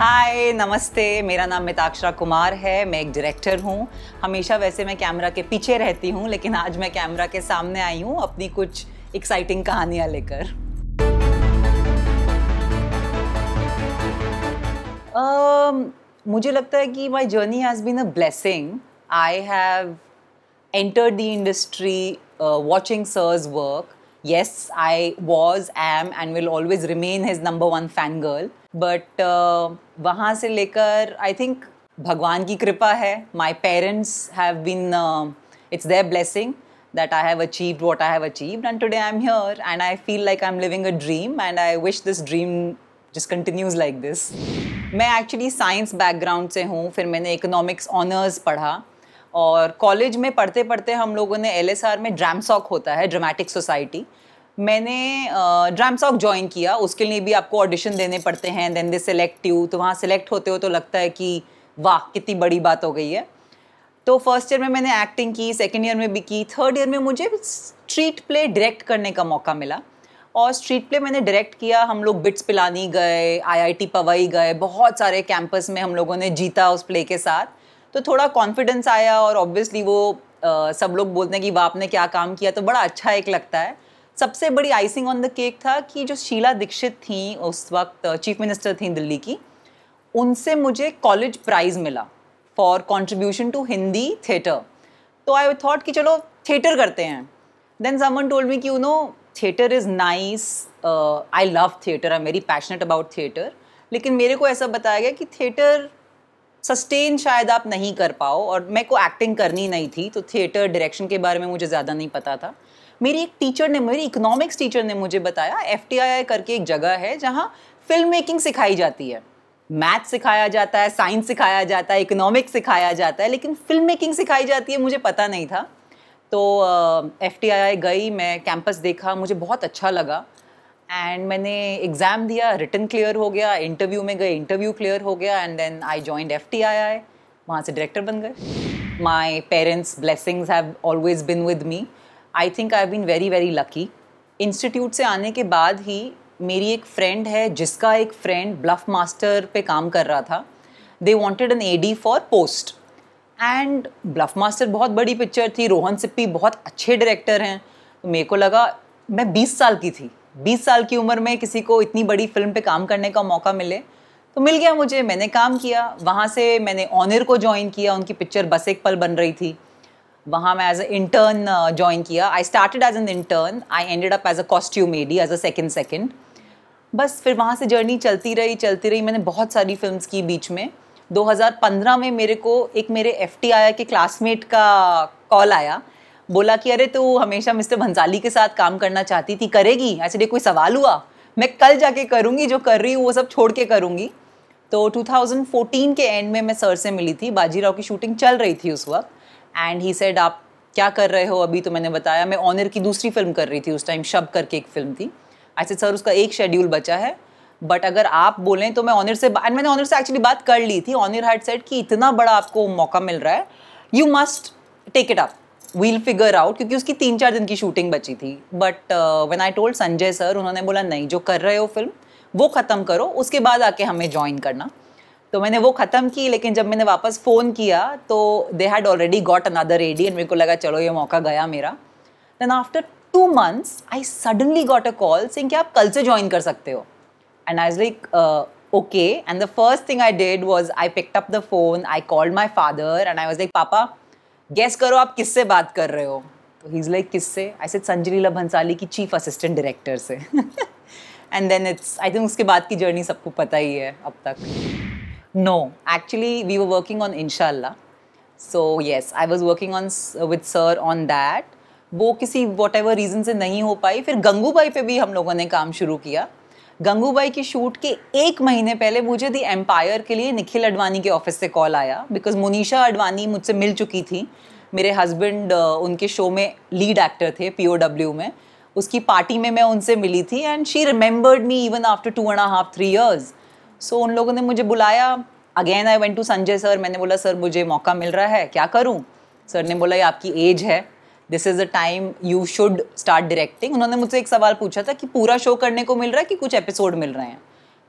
हाय नमस्ते मेरा नाम मिताक्षरा कुमार है मैं एक डायरेक्टर हूँ हमेशा वैसे मैं कैमरा के पीछे रहती हूँ लेकिन आज मैं कैमरा के सामने आई हूँ अपनी कुछ एक्साइटिंग कहानियाँ लेकर um, मुझे लगता है कि my journey has been a blessing I have enter the industry watching sir's work yes I was am and will always remain his number one fan girl but uh, वहाँ से लेकर I think भगवान की कृपा है my parents have been it's their blessing that I have achieve what I have achieve and today I am here and I feel like I am living a dream and I wish this dream just continues like this मैं actually science background से हूँ फिर मैंने economics honours पढ़ा और college में पढ़ते पढ़ते हम लोगों ने एल में ड्रामसॉक होता है ड्रामेटिक सोसाइटी मैंने ड्रामसॉक ज्वाइन किया उसके लिए भी आपको ऑडिशन देने पड़ते हैं देन दे सेलेक्ट यू तो वहाँ सेलेक्ट होते हो तो लगता है कि वाह कितनी बड़ी बात हो गई है तो फर्स्ट ईयर में मैंने एक्टिंग की सेकेंड ईयर में भी की थर्ड ईयर में मुझे स्ट्रीट प्ले डायरेक्ट करने का मौका मिला और स्ट्रीट प्ले मैंने डायरेक्ट किया हम लोग बिट्स पिलानी गए आईआईटी पवई गए बहुत सारे कैंपस में हम लोगों ने जीता उस प्ले के साथ तो थोड़ा कॉन्फिडेंस आया और ऑब्वियसली वो आ, सब लोग बोलते हैं कि वाह आपने क्या काम किया तो बड़ा अच्छा एक लगता है सबसे बड़ी आइसिंग ऑन द केक था कि जो शीला दीक्षित थी उस वक्त चीफ uh, मिनिस्टर थी दिल्ली की उनसे मुझे कॉलेज प्राइज़ मिला for contribution to Hindi theatre तो आई थॉट कि चलो थिएटर करते हैं देन समन टोल्ड मी कि you know theatre is nice I love theatre I very passionate about theatre लेकिन मेरे को ऐसा बताया गया कि थिएटर सस्टेन शायद आप नहीं कर पाओ और मेरे को एक्टिंग करनी नहीं थी तो थिएटर डायरेक्शन के बारे में मुझे ज़्यादा नहीं पता था मेरी एक टीचर ने मेरी इकोनॉमिक्स टीचर ने मुझे बताया एफ करके एक जगह है जहाँ फिल्म मेकिंग सिखाई जाती है मैथ सिखाया जाता है साइंस सिखाया जाता है इकोनॉमिक्स सिखाया जाता है लेकिन फिल्म मेकिंग सिखाई जाती है मुझे पता नहीं था तो एफ टी आई गई मैं कैंपस देखा मुझे बहुत अच्छा लगा एंड मैंने एग्ज़ाम दिया रिटर्न क्लियर हो गया इंटरव्यू में गए इंटरव्यू क्लियर हो गया and then I joined F T I I वहाँ से डायरेक्टर बन गए my parents blessings have always been with me I think I been very very lucky institute से आने के बाद ही मेरी एक फ्रेंड है जिसका एक फ्रेंड ब्लफ मास्टर पे काम कर रहा था they wanted an A D for post and bluff master बहुत बड़ी पिक्चर थी रोहन सिप्पी बहुत अच्छे डायरेक्टर हैं तो मेरे को लगा मैं बीस साल की थी बीस साल की उम्र में किसी को इतनी बड़ी फिल्म पे काम करने का मौका मिले तो मिल गया मुझे मैंने काम किया वहाँ से मैंने ऑनर को ज्वाइन किया उनकी पिक्चर बस एक पल बन रही थी वहाँ मैं एज अ इंटर्न ज्वाइन किया I started as an intern I ended up as a costume AD as a second second बस फिर वहाँ से जर्नी चलती रही चलती रही मैंने बहुत सारी फिल्म की बीच में 2015 में मेरे को एक मेरे एफ टी के क्लासमेट का कॉल आया बोला कि अरे तू हमेशा मिस्टर भंसाली के साथ काम करना चाहती थी करेगी ऐसे कोई सवाल हुआ मैं कल जाके करूँगी जो कर रही हूँ वो सब छोड़ के करूँगी तो 2014 के एंड में मैं सर से मिली थी बाजीराव की शूटिंग चल रही थी उस वक्त एंड ही सेड आप क्या कर रहे हो अभी तो मैंने बताया मैं ऑनर की दूसरी फिल्म कर रही थी उस टाइम शब करके एक फिल्म थी आई सेड सर उसका एक शेड्यूल बचा है बट अगर आप बोलें तो मैं ऑनर से एंड मैंने ऑनर से एक्चुअली बात कर ली थी ऑनर हार्ट सेट कि इतना बड़ा आपको मौका मिल रहा है you must take it up we'll figure out क्योंकि उसकी तीन चार दिन की शूटिंग बची थी but when I told Sanjay sir उन्होंने बोला नहीं जो कर रहे हो फिल्म वो ख़त्म करो उसके बाद आके हमें ज्वाइन करना तो मैंने वो ख़त्म की लेकिन जब मैंने वापस फ़ोन किया तो they had already got another AD and मेरे को लगा चलो ये मौका गया मेरा then after two months I suddenly got a call Singh कि आप कल से ज्वाइन कर सकते हो and I is like okay and the first thing I did was I picked up the phone I called my father and I was like पापा guess करो आप किससे बात कर रहे हो तो ही इज़ लाइक किससे आई सेट संजलीला भंसाली की चीफ असिस्टेंट डायरेक्टर से and then it's I think उसके बाद की जर्नी सबको पता ही है अब तक No, actually, we were working on Inshallah. So yes, I was working on with sir on that. वो किसी वॉट एवर रीज़न से नहीं हो पाई फिर गंगूबाई पे भी हम लोगों ने काम शुरू किया गंगूबाई की शूट के एक महीने पहले मुझे दी एम्पायर के लिए निखिल अडवाणी के ऑफिस से कॉल आया बिकॉज मुनीषा अडवाणी मुझसे मिल चुकी थी मेरे हस्बैंड uh, उनके शो में लीड एक्टर थे पी में उसकी पार्टी में मैं उनसे मिली थी and she remembered me even after two and half three years so so, उन लोगों ने मुझे बुलाया again I went to Sanjay sir मैंने बोला सर मुझे मौका मिल रहा है क्या करूँ सर ने बोला ये आपकी एज है this is a time you should start directing उन्होंने मुझसे एक सवाल पूछा था कि पूरा शो करने को मिल रहा है कि कुछ एपिसोड मिल रहे हैं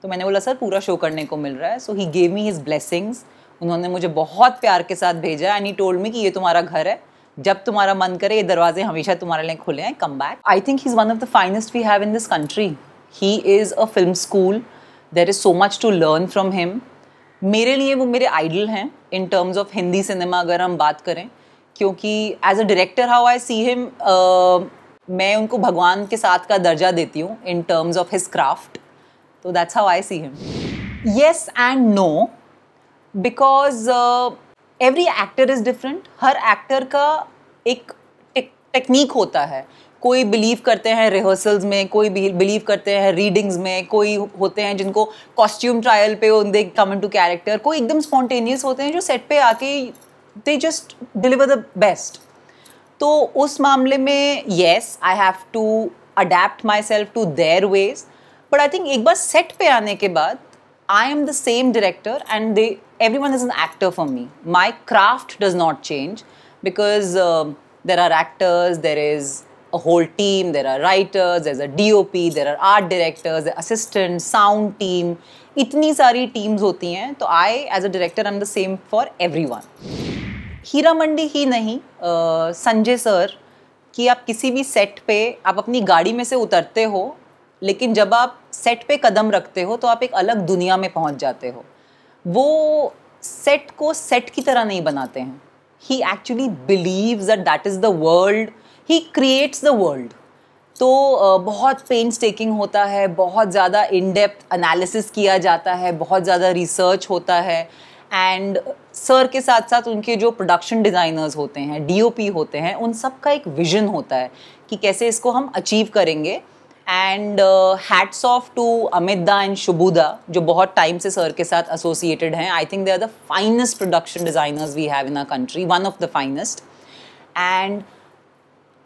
तो मैंने बोला सर पूरा शो करने को मिल रहा है so he gave me his blessings उन्होंने मुझे बहुत प्यार के साथ भेजा एंड ही टोल्ड मी कि ये तुम्हारा घर है जब तुम्हारा मन करे ये दरवाजे हमेशा तुम्हारे लिए खुले हैं come back I think he is one of the finest we have in this country he is a film school there is so much to learn from him मेरे लिए वो मेरे आइडल हैं in terms of Hindi cinema अगर हम बात करें क्योंकि as a director how I see him मैं उनको भगवान के साथ का दर्जा देती हूँ in terms of his craft तो that's how I see him yes and no because every actor is different हर एक्टर का एक टेक्निक होता है कोई बिलीव करते हैं रिहर्सल्स में कोई बिलीव करते हैं रीडिंग्स में कोई होते हैं जिनको कॉस्ट्यूम ट्रायल पे दे कम इन टू कैरेक्टर कोई एकदम स्पॉन्टेनियस होते हैं जो सेट पे आके they just deliver the best तो उस मामले में yes I have to adapt myself to their ways but I think एक बार सेट पे आने के बाद I am the same director and they everyone is an actor for me my craft does not change because there are actors there is a whole team. There are writers, there's a DOP, there are art directors, assistant, sound team. इतनी सारी teams होती हैं तो I as a director I am the same for everyone Heera Mandi ही नहीं Sanjay sir कि आप किसी भी सेट पे आप अपनी गाड़ी में से उतरते हो लेकिन जब आप सेट पे कदम रखते हो तो आप एक अलग दुनिया में पहुंच जाते हो वो सेट को सेट की तरह नहीं बनाते हैं he actually believes that that is the world he creates the world तो बहुत पेन स्टेकिंग होता है बहुत ज़्यादा इन डेप्थ एनालिसिस किया जाता है बहुत ज़्यादा रिसर्च होता है एंड सर के साथ साथ उनके जो प्रोडक्शन डिज़ाइनर्स होते हैं डी होते हैं उन सब का एक विजन होता है कि कैसे इसको हम अचीव करेंगे and hats off to Amit da and शुबुदा जो बहुत टाइम से सर के साथ एसोसिएटेड हैं I think they are the finest production designers we have in our country one of the finest and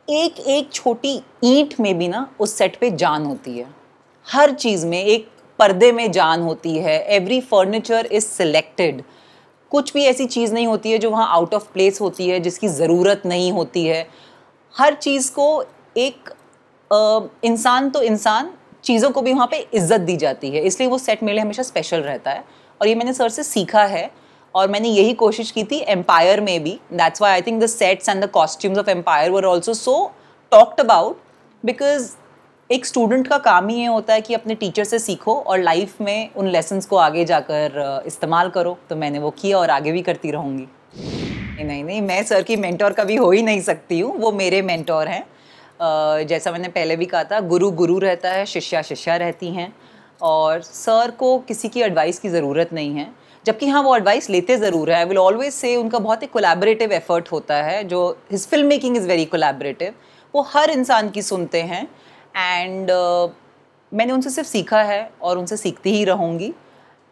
एक एक छोटी ईंट में भी ना उस सेट पे जान होती है हर चीज़ में एक पर्दे में जान होती है एवरी फर्नीचर इज़ सिलेक्टेड कुछ भी ऐसी चीज़ नहीं होती है जो वहाँ आउट ऑफ प्लेस होती है जिसकी ज़रूरत नहीं होती है हर चीज़ को एक इंसान तो इंसान चीज़ों को भी वहाँ पे इज्जत दी जाती है इसलिए वो सेट मेरे हमेशा स्पेशल रहता है और ये मैंने सर से सीखा है और मैंने यही कोशिश की थी एम्पायर में भी that's why I think the sets and the costumes of Empire were also so talked about because एक स्टूडेंट का काम ही ये होता है कि अपने टीचर से सीखो और लाइफ में उन लेसन को आगे जाकर uh, इस्तेमाल करो तो मैंने वो किया और आगे भी करती रहूँगी नहीं नहीं नहीं मैं सर की मेंटोर कभी हो ही नहीं सकती हूँ वो मेरे मेंटोर हैं Uh, जैसा मैंने पहले भी कहा था गुरु गुरु रहता है शिष्या शिष्या रहती हैं और सर को किसी की एडवाइस की ज़रूरत नहीं है जबकि हाँ वो एडवाइस लेते ज़रूर है आई विल ऑलवेज से उनका बहुत ही कोलेबरेटिव एफर्ट होता है जो his film making is very collaborative वो हर इंसान की सुनते हैं एंड uh, मैंने उनसे सिर्फ सीखा है और उनसे सीखती ही रहूँगी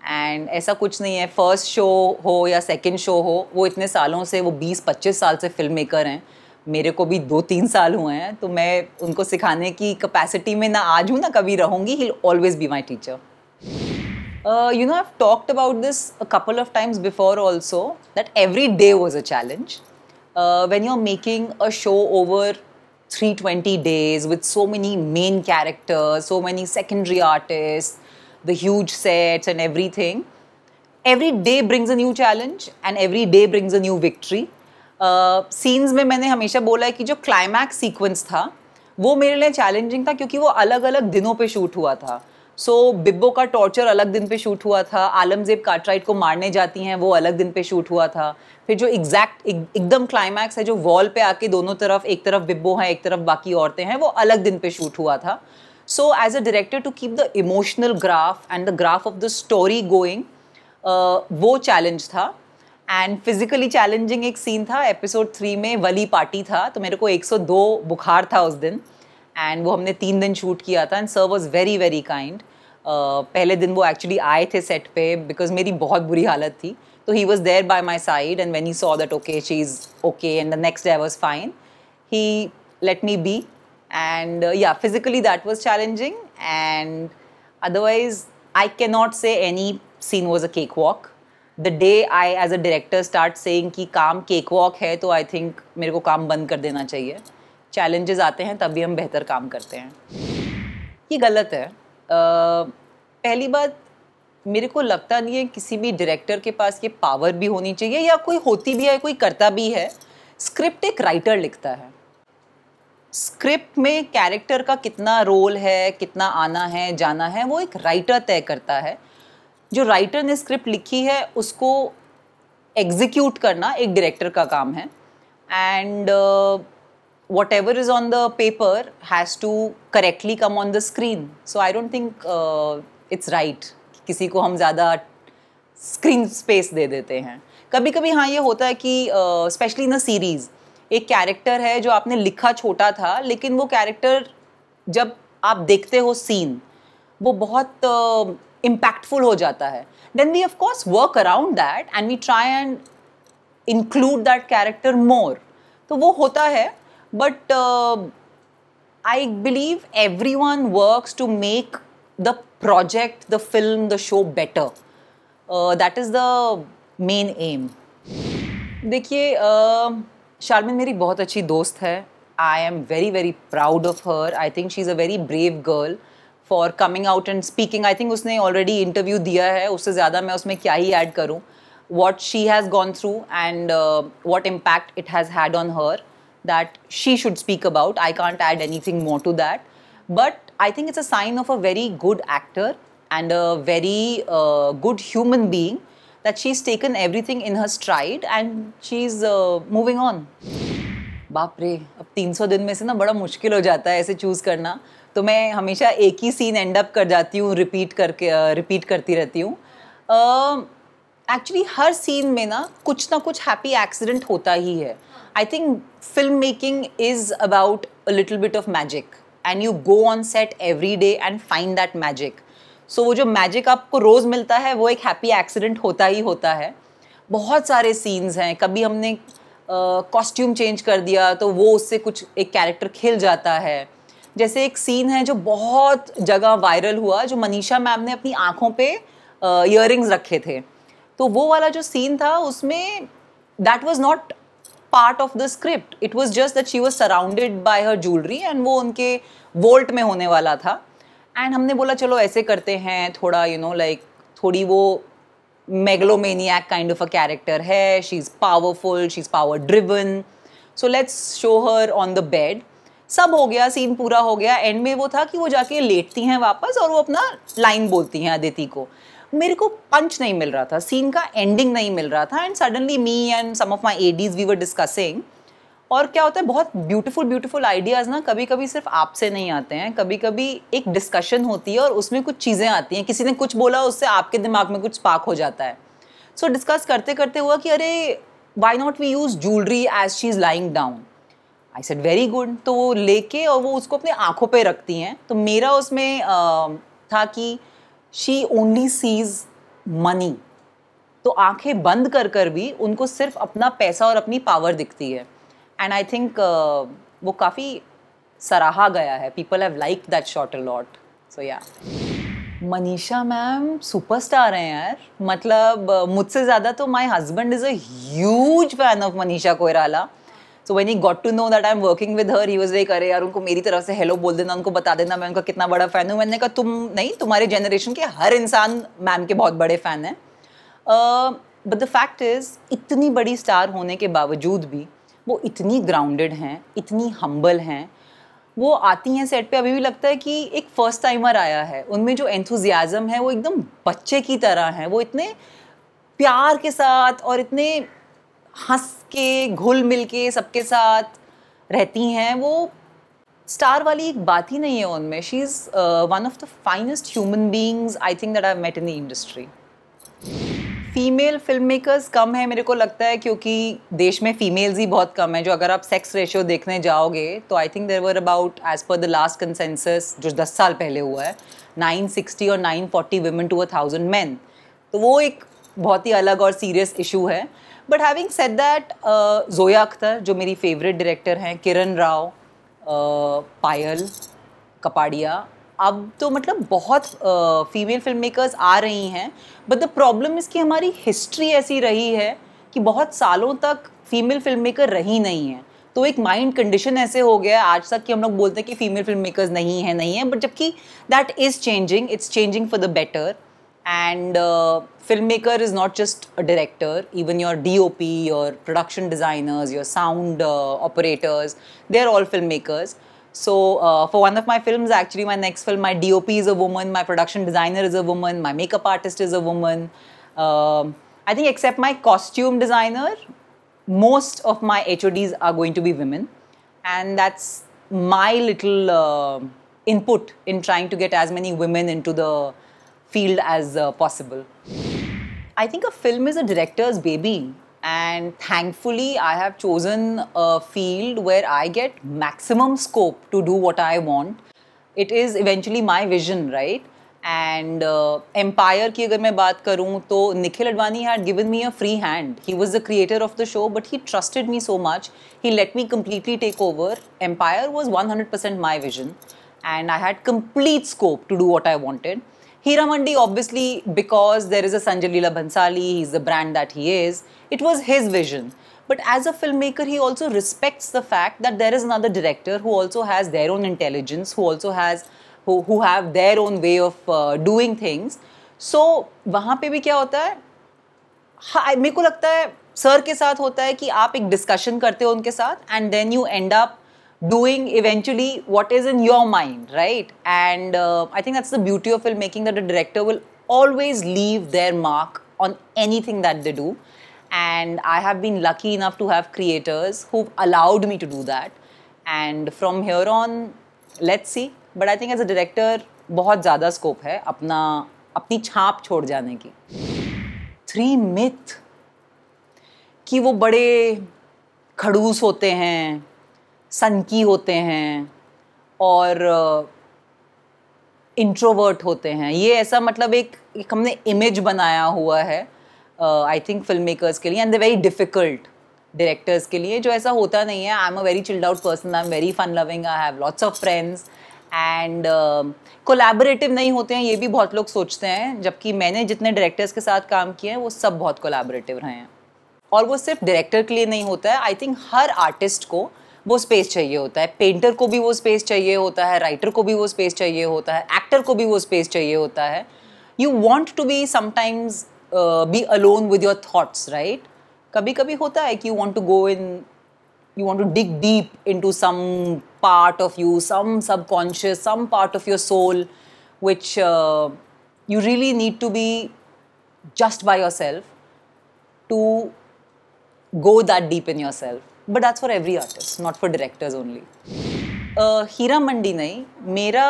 एंड ऐसा कुछ नहीं है फर्स्ट शो हो या सेकेंड शो हो वो इतने सालों से वो बीस पच्चीस साल से फिल्म मेकर हैं मेरे को भी दो तीन साल हुए हैं तो मैं उनको सिखाने की कैपेसिटी में ना आज हूँ ना कभी रहूँगी he always be my teacher Uh, you know, I've talked about this a couple of times before also that every day was a challenge. Uh, when you're making a show over 320 days with so many main characters, so many secondary artists, the huge sets, and everything, every day brings a new challenge and every day brings a new victory. Uh, scenes, uh, में मैंने हमेशा बोला है कि जो climax sequence था वो मेरे लिए चैलेंजिंग था क्योंकि वो अलग अलग दिनों पे शूट हुआ था सो so, बिब्बो का टॉर्चर अलग दिन पे शूट हुआ था आलमजेब काटराइट को मारने जाती हैं वो अलग दिन पे शूट हुआ था फिर जो एग्जैक्ट एकदम क्लाइमैक्स है जो वॉल पे आके दोनों तरफ एक तरफ बिब्बो हैं एक तरफ बाकी औरतें हैं वो अलग दिन पे शूट हुआ था so as a director to keep the emotional graph and the graph of the story going वो चैलेंज था एंड फिजिकली चैलेंजिंग एक सीन था एपिसोड थ्री में वली पार्टी था तो मेरे को 102 बुखार था उस दिन एंड वो हमने तीन दिन शूट किया था and sir was very very kind पहले दिन वो एक्चुअली आए थे सेट पे बिकॉज मेरी बहुत बुरी हालत थी तो he was there by my side and when he saw that okay she is okay and the next day was fine he let me be and yeah physically that was challenging and otherwise I can not say any scene was a cake walk the day I as a director start saying कि काम cake walk है तो I think मेरे को काम बंद कर देना चाहिए चैलेंजेस आते हैं तब भी हम बेहतर काम करते हैं ये गलत है पहली बात मेरे को लगता नहीं है किसी भी डायरेक्टर के पास ये पावर भी होनी चाहिए या कोई होती भी है कोई करता भी है स्क्रिप्ट एक राइटर लिखता है स्क्रिप्ट में कैरेक्टर का कितना रोल है कितना आना है जाना है वो एक राइटर तय करता है जो राइटर ने स्क्रिप्ट लिखी है उसको एग्जीक्यूट करना एक डायरेक्टर का काम है and uh, whatever is on the paper has to correctly come on the screen. So I don't think uh, it's right किसी को हम ज़्यादा स्क्रीन स्पेस दे देते हैं कभी कभी हाँ ये होता है कि स्पेशली इन अ सीरीज़ एक कैरेक्टर है जो आपने लिखा छोटा था लेकिन वो कैरेक्टर जब आप देखते हो सीन वो बहुत इम्पैक्टफुल uh, हो जाता है then we of course work around that and we try and include that character more तो वो होता है But uh, I believe everyone works to make the project, the film, the show better. Uh, that is the main aim. देखिए शारमिन मेरी बहुत अच्छी दोस्त है I am very very proud of her I think she is a very brave girl for coming out and speaking I think उसने already interview दिया है उससे ज़्यादा मैं उसमें क्या ही ऐड करूँ what she has gone through and what impact it has had on her that she should speak about. I can't add anything more to that. But I think it's a sign of a very good actor and a very uh, good human being that she's taken everything in her stride and she's uh, moving on. बाप रे अब 300 दिन में से ना बड़ा मुश्किल हो जाता है ऐसे चूज़ करना तो मैं हमेशा एक ही सीन एंड अप कर जाती हूँ रिपीट करके रिपीट करती रहती हूँ एक्चुअली हर सीन में ना कुछ ना कुछ हैप्पी एक्सीडेंट होता ही है I think film making is about a little bit of magic and you go on set every day and find that magic so वो जो मैजिक आपको रोज़ मिलता है वो एक हैप्पी एक्सीडेंट होता ही होता है बहुत सारे सीन्स हैं कभी हमने कॉस्ट्यूम uh, चेंज कर दिया तो वो उससे कुछ एक कैरेक्टर खिल जाता है जैसे एक सीन है जो बहुत जगह वायरल हुआ जो मनीषा मैम ने अपनी आँखों पे ईयर uh, रखे थे तो वो वाला जो सीन था उसमें that was not part of the script it was just that she was surrounded by her jewellery and वो उनके वोल्ट में होने वाला था एंड हमने बोला चलो ऐसे करते हैं थोड़ा यू नो लाइक थोड़ी वो megalomaniac kind of a character है she is powerful she is power driven so let's show her on the bed सब हो गया सीन पूरा हो गया एंड में वो था कि वो जाके लेटती हैं वापस और वो अपना लाइन बोलती हैं अदिति को मेरे को पंच नहीं मिल रहा था सीन का एंडिंग नहीं मिल रहा था and suddenly me and some of my ADs we were discussing और क्या होता है बहुत ब्यूटीफुल ब्यूटीफुल आइडियाज़ ना कभी कभी सिर्फ आपसे नहीं आते हैं कभी कभी एक डिस्कशन होती है और उसमें कुछ चीज़ें आती हैं किसी ने कुछ बोला उससे आपके दिमाग में कुछ स्पार्क हो जाता है सो so, डिस्कस करते करते हुआ कि अरे why not we use jewellery as she is lying down I said very good तो वो लेके और वो उसको अपने आँखों पर रखती हैं तो मेरा उसमें आ, था कि शी ओनली सीज मनी तो आंखें बंद कर कर भी उनको सिर्फ अपना पैसा और अपनी पावर दिखती है एंड आई थिंक वो काफ़ी सराहा गया है people have like that shot lot so yeah Manisha ma'am superstar हैं यार मतलब uh, मुझसे ज़्यादा तो my husband is a huge fan of Manisha Koirala so when he got to know that I am working with her use they like अरे यार उनको मेरी तरफ से हेलो बोल देना उनको बता देना मैं उनका कितना बड़ा फ़ैन हूँ मैंने कहा तुम नहीं तुम्हारे जनरेशन के हर इंसान मैम के बहुत बड़े फ़ैन हैं बट द फैक्ट इज़ इतनी बड़ी स्टार होने के बावजूद भी वो इतनी ग्राउंडेड हैं इतनी हम्बल हैं वो आती हैं सेट पे अभी भी लगता है कि एक फ़र्स्ट टाइमर आया है उनमें जो एंथुजियाज़म है वो एकदम बच्चे की तरह है वो इतने प्यार के साथ और इतने हंस के घुल मिल के सबके साथ रहती हैं वो स्टार वाली एक बात ही नहीं है उनमें she is one of the finest human beings I think that I met in the industry female film makers कम है मेरे को लगता है क्योंकि देश में फीमेल्स ही बहुत कम है जो अगर आप सेक्स रेशियो देखने जाओगे तो I think there were about as per the last consensus जो दस साल पहले हुआ है नाइन सिक्सटी और nine forty women to a thousand men तो वो एक बहुत ही अलग और सीरियस इशू है but having said that Zoya Akhtar जो मेरी फेवरेट डायरेक्टर हैं किरण राव uh, पायल कपाड़िया अब तो मतलब बहुत फीमेल फिल्म मेकर्स आ रही हैं बट द प्रॉब्लम इज़ कि हमारी हिस्ट्री ऐसी रही है कि बहुत सालों तक फीमेल फिल्म मेकर रही नहीं है तो एक माइंड कंडीशन ऐसे हो गया आज तक कि हम लोग बोलते हैं कि फीमेल फिल्म मेकर्स नहीं है नहीं है बट जबकि that is changing it's changing for the better And uh, filmmaker is not just a director, even your DOP, your production designers, your sound uh, operators, they're all filmmakers. So, uh, for one of my films, actually, my next film, my DOP is a woman, my production designer is a woman, my makeup artist is a woman. Um, I think, except my costume designer, most of my HODs are going to be women. And that's my little uh, input in trying to get as many women into the field as uh, possible. I think a film is a director's baby. And thankfully, I have chosen a field where I get maximum scope to do what I want. It is eventually my vision, right? And uh, Empire, ki agar main baat Nikhil Advani had given me a free hand. He was the creator of the show, but he trusted me so much. He let me completely take over. Empire was 100% my vision. And I had complete scope to do what I wanted. Hiramandi, obviously, because there is a Sanjay Leela Bhansali, he's the brand that he is, it was his vision. But as a filmmaker, he also respects the fact that there is another director who also has their own intelligence, who also has, who, who have their own way of uh, doing things. So, वहाँ पे भी क्या होता है हाँ मेरे को लगता है सर के साथ होता है कि आप एक डिस्कशन करते हो उनके साथ and then you end up doing eventually what is in your mind, right? And uh, I think that's the beauty of filmmaking that the director will always leave their mark on anything that they do. And I have been lucky enough to have creators who've allowed me to do that. And from here on, let's see. But I think as a director, बहुत ज़्यादा scope है अपना अपनी छाप छोड़ जाने की three myth कि वो बड़े खड़ूस होते हैं सनकी होते हैं और इंट्रोवर्ट होते हैं ये ऐसा मतलब एक, एक हमने इमेज बनाया हुआ है आई थिंक फिल्म मेकर्स के लिए and the very difficult directors के लिए जो ऐसा होता नहीं है I am a very chilled out person I am very fun loving I have lots of friends and collaborative नहीं होते हैं ये भी बहुत लोग सोचते हैं जबकि मैंने जितने डायरेक्टर्स के साथ काम किए हैं वो सब बहुत कोलैबोरेटिव रहे हैं और वो सिर्फ डायरेक्टर के लिए नहीं होता है आई थिंक हर आर्टिस्ट को वो स्पेस चाहिए होता है पेंटर को भी वो स्पेस चाहिए होता है राइटर को भी वो स्पेस चाहिए होता है एक्टर को भी वो स्पेस चाहिए होता है you want to be sometimes be alone with your thoughts right कभी कभी होता है कि you want to go in you want to dig deep into some part of you some conscious some part of your soul which you really need to be just by yourself to go that deep in yourself but that's for every artist not for directors only हीरा मंडी नहीं मेरा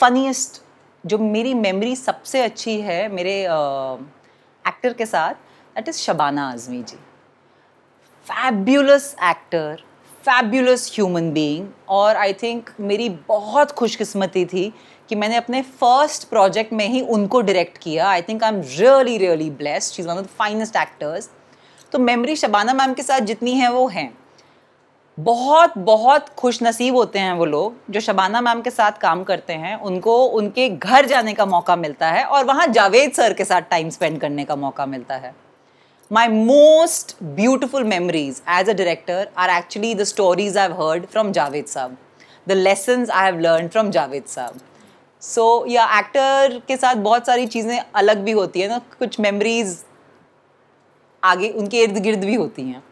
funniest जो मेरी memory सबसे अच्छी है मेरे actor uh, के साथ that is Shabana Azmi ji fabulous actor fabulous human being और आई थिंक मेरी बहुत खुशकिस्मती थी कि मैंने अपने फर्स्ट प्रोजेक्ट में ही उनको डायरेक्ट किया I think I am really really blessed she is one of the finest actors तो मेमोरी शबाना मैम के साथ जितनी है वो हैं बहुत बहुत खुश नसीब होते हैं वो लोग जो शबाना मैम के साथ काम करते हैं उनको उनके घर जाने का मौका मिलता है और वहाँ जावेद सर के साथ टाइम स्पेंड करने का मौका मिलता है my most beautiful memories as a director are actually the stories I heard from Javed साहब the lesson I have learn from Javed साहब सो या एक्टर के साथ बहुत सारी चीज़ें अलग भी होती है ना कुछ मेमरीज आगे उनके इर्द गिर्द भी होती हैं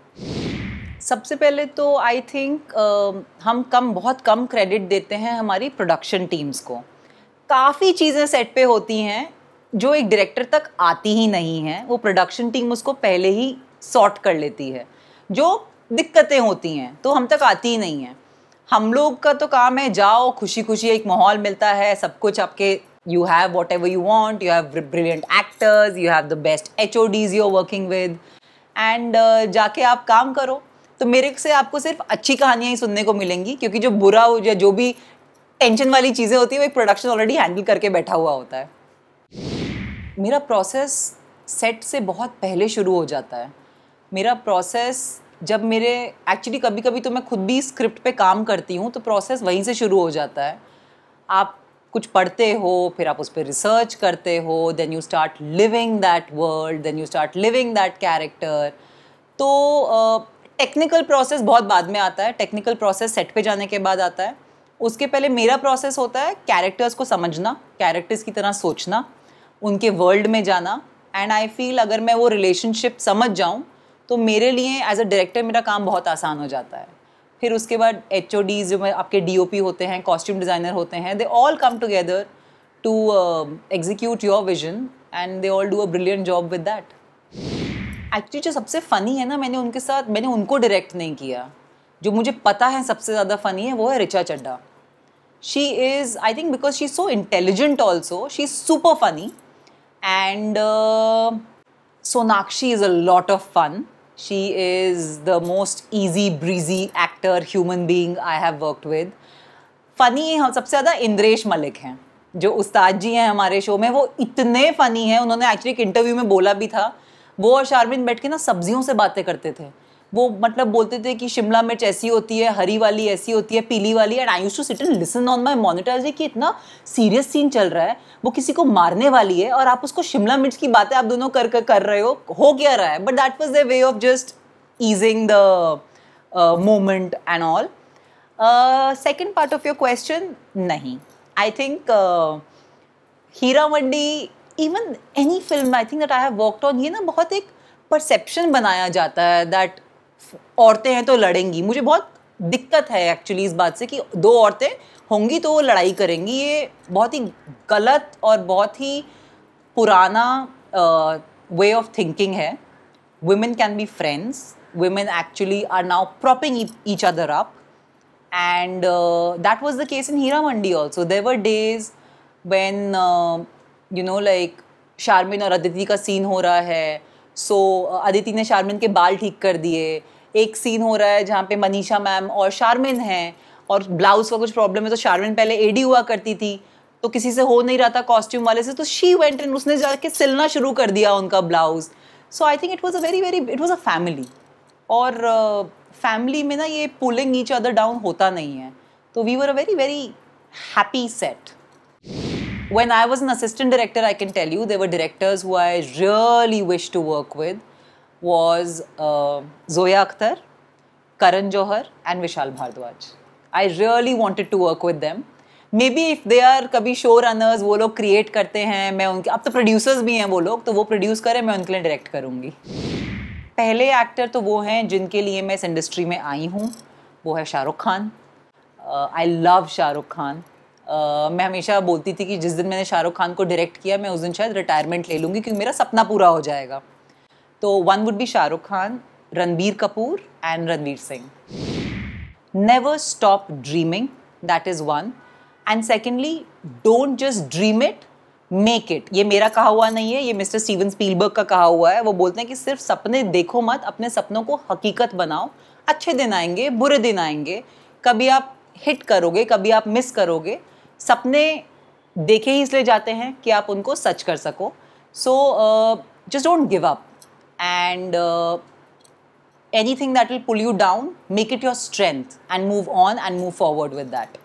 सबसे पहले तो आई थिंक uh, हम कम बहुत कम क्रेडिट देते हैं हमारी प्रोडक्शन टीम्स को काफ़ी चीज़ें सेट पे होती हैं जो एक डायरेक्टर तक आती ही नहीं है वो प्रोडक्शन टीम उसको पहले ही सॉर्ट कर लेती है जो दिक्कतें होती हैं तो हम तक आती ही नहीं है हम लोग का तो काम है जाओ खुशी खुशी एक माहौल मिलता है सब कुछ आपके you have whatever you want you have brilliant actors you have the best HODs you're working with and uh, जाके आप काम करो तो मेरे से आपको सिर्फ अच्छी कहानियाँ ही सुनने को मिलेंगी क्योंकि जो बुरा हो या जो भी टेंशन वाली चीज़ें होती है वो एक प्रोडक्शन ऑलरेडी हैंडल करके बैठा हुआ होता है मेरा प्रोसेस सेट से बहुत पहले शुरू हो जाता है मेरा प्रोसेस जब मेरे एक्चुअली कभी कभी तो मैं खुद भी स्क्रिप्ट पे काम करती हूँ तो प्रोसेस वहीं से शुरू हो जाता है आप कुछ पढ़ते हो फिर आप उस पर रिसर्च करते हो then you start living that world then you start living that character तो टेक्निकल प्रोसेस बहुत बाद में आता है टेक्निकल प्रोसेस सेट पे जाने के बाद आता है उसके पहले मेरा प्रोसेस होता है कैरेक्टर्स को समझना कैरेक्टर्स की तरह सोचना उनके वर्ल्ड में जाना एंड आई फील अगर मैं वो रिलेशनशिप समझ जाऊँ तो मेरे लिए एज अ डायरेक्टर मेरा काम बहुत आसान हो जाता है फिर उसके बाद एच जो आपके डी होते हैं कॉस्ट्यूम डिज़ाइनर होते हैं they all come together to execute your vision and they all do a brilliant job with that actually जो सबसे फ़नी है ना मैंने उनके साथ मैंने उनको डायरेक्ट नहीं किया जो मुझे पता है सबसे ज़्यादा फ़नी है वो है Richa Chadha she is I think because she is so intelligent also she is super funny and Sonakshi is a lot of fun She is the most easy breezy actor, human being I have worked with. Funny सबसे ज़्यादा इंद्रेश मलिक हैं जो उस्ताद जी हैं हमारे show में वो इतने फ़नी हैं उन्होंने एक्चुअली एक इंटरव्यू में बोला भी था वो और शारमिन बैठ के ना सब्जियों से बातें करते थे वो मतलब बोलते थे कि शिमला मिर्च ऐसी होती है हरी वाली ऐसी होती है पीली वाली and I use to sit and listen on my जी कि इतना सीरियस सीन चल रहा है वो किसी को मारने वाली है और आप उसको शिमला मिर्च की बातें आप दोनों कर कर रहे हो हो क्या रहा है but that was the way of just easing the moment and all second part of your question नहीं I think Heeramandi even any film I think that I have worked on ये ना बहुत एक परसेप्शन बनाया जाता है that औरतें हैं तो लड़ेंगी मुझे बहुत दिक्कत है एक्चुअली इस बात से कि दो औरतें होंगी तो वो लड़ाई करेंगी ये बहुत ही गलत और बहुत ही पुराना वे ऑफ थिंकिंग है women can be friends women actually are now propping each other up and that was the case in Heeramandi also their days when you know like Sharmin और अदिति का सीन हो रहा है सो अदिति uh, ने शारमिन के बाल ठीक कर दिए एक सीन हो रहा है जहाँ पे मनीषा मैम और शारमिन है और ब्लाउज का कुछ प्रॉब्लम है तो शारमिन पहले एडी हुआ करती थी तो किसी से हो नहीं रहा था कॉस्ट्यूम वाले से तो शी वेंट इन उसने जाके सिलना शुरू कर दिया उनका blouse so I think it was a very very it was a family और फैमिली uh, में ना ये पुलिंग ईच अदर डाउन होता नहीं है तो we were a very very happy set when I was an assistant director I can tell you there directors directors I really wish to work with was uh, Zoya Akhtar, Karan Johar, and Vishal Bhardwaj. I really wanted to work with them. Maybe if they are कभी show runners वो लोग create करते हैं मैं उनके अब तो producers भी हैं वो लोग तो वो प्रोड्यूस करें मैं उनके लिए डायरेक्ट करूँगी पहले एक्टर तो वो हैं जिनके लिए मैं इस इंडस्ट्री में आई हूँ वो है शाहरुख खान आई लव शाहरुख खान मैं हमेशा बोलती थी कि जिस दिन मैंने शाहरुख खान को डायरेक्ट किया मैं उस दिन शायद रिटायरमेंट ले लूँगी क्योंकि मेरा सपना पूरा हो जाएगा तो one would be Shahrukh Khan Ranbir Kapoor and Ranveer Singh never stop dreaming that is one and secondly don't just dream it make it ये मेरा कहा हुआ नहीं है ये मिस्टर स्टीवन स्पीलबर्ग का कहा हुआ है वो बोलते हैं कि सिर्फ सपने देखो मत अपने सपनों को हकीकत बनाओ अच्छे दिन आएंगे बुरे दिन आएंगे कभी आप हिट करोगे कभी आप मिस करोगे सपने देखे ही इसलिए जाते हैं कि आप उनको सच कर सको so just don't give up and uh, anything that will pull you down, make it your strength and move on and move forward with that.